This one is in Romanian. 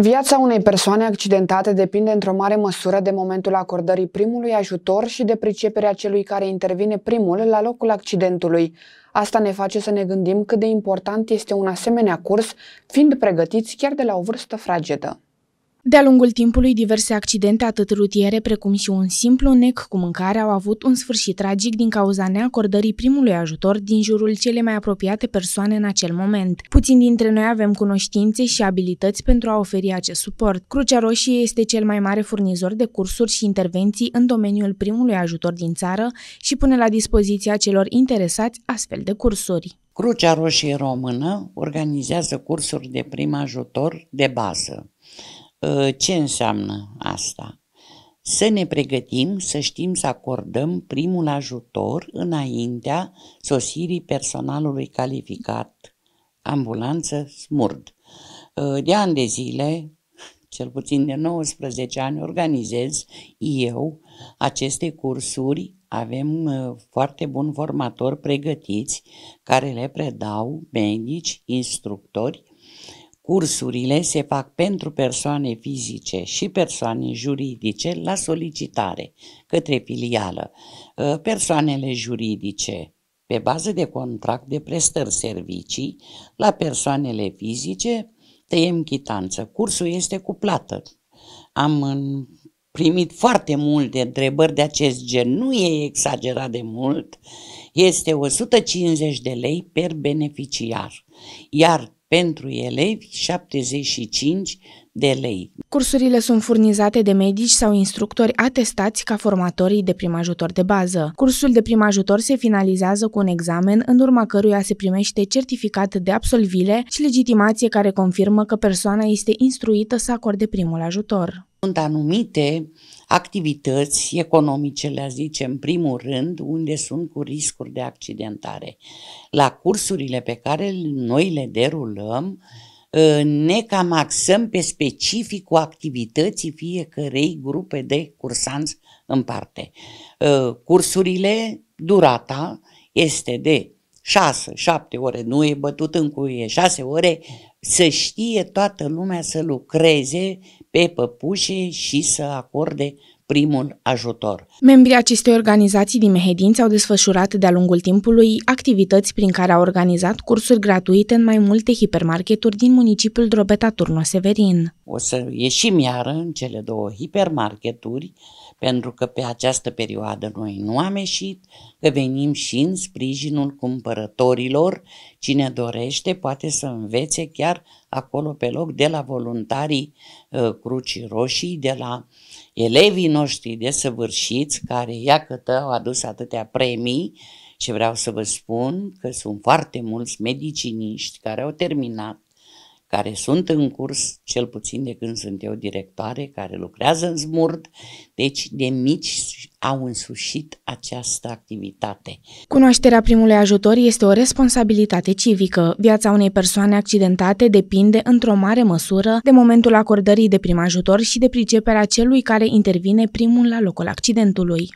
Viața unei persoane accidentate depinde într-o mare măsură de momentul acordării primului ajutor și de priceperea celui care intervine primul la locul accidentului. Asta ne face să ne gândim cât de important este un asemenea curs, fiind pregătiți chiar de la o vârstă fragedă. De-a lungul timpului, diverse accidente, atât rutiere precum și un simplu nec cu mâncare, au avut un sfârșit tragic din cauza neacordării primului ajutor din jurul cele mai apropiate persoane în acel moment. Puțin dintre noi avem cunoștințe și abilități pentru a oferi acest suport. Crucea Roșie este cel mai mare furnizor de cursuri și intervenții în domeniul primului ajutor din țară și pune la dispoziția celor interesați astfel de cursuri. Crucea Roșie Română organizează cursuri de prim ajutor de bază Uh, ce înseamnă asta? Să ne pregătim să știm să acordăm primul ajutor înaintea sosirii personalului calificat, ambulanță smurd. Uh, de ani de zile, cel puțin de 19 ani, organizez eu aceste cursuri avem uh, foarte buni formatori pregătiți care le predau medici, instructori, Cursurile se fac pentru persoane fizice și persoane juridice la solicitare către filială. Ă, persoanele juridice pe bază de contract de prestări servicii la persoanele fizice tăiem chitanță. Cursul este cu plată. Am primit foarte multe întrebări de acest gen. Nu e exagerat de mult. Este 150 de lei per beneficiar. Iar pentru elevi 75 de lei. Cursurile sunt furnizate de medici sau instructori atestați ca formatorii de primajutor de bază. Cursul de primajutor se finalizează cu un examen în urma căruia se primește certificat de absolvire și legitimație care confirmă că persoana este instruită să acorde primul ajutor. Sunt anumite activități economice, le zice în primul rând, unde sunt cu riscuri de accidentare. La cursurile pe care noi le derulăm, ă, ne cam axăm pe specificul activității fiecărei grupe de cursanți în parte. Ă, cursurile, durata este de 6-7 ore, nu e bătut în cuie, 6 ore, să știe toată lumea să lucreze pe păpușe și să acorde primul ajutor. Membrii acestei organizații din Mehedinți au desfășurat de-a lungul timpului activități prin care au organizat cursuri gratuite în mai multe hipermarketuri din municipiul Drobeta Turno Severin. O să ieșim iară în cele două hipermarketuri, pentru că pe această perioadă noi nu am ieșit, că venim și în sprijinul cumpărătorilor Cine dorește poate să învețe chiar acolo pe loc de la voluntarii uh, Crucii Roșii, de la elevii noștri de săvârșiți care iată au adus atâtea premii și vreau să vă spun că sunt foarte mulți mediciniști care au terminat care sunt în curs, cel puțin de când sunt eu directoare, care lucrează în smurd, deci de mici au însușit această activitate. Cunoașterea primului ajutor este o responsabilitate civică. Viața unei persoane accidentate depinde într-o mare măsură de momentul acordării de prim ajutor și de priceperea celui care intervine primul la locul accidentului.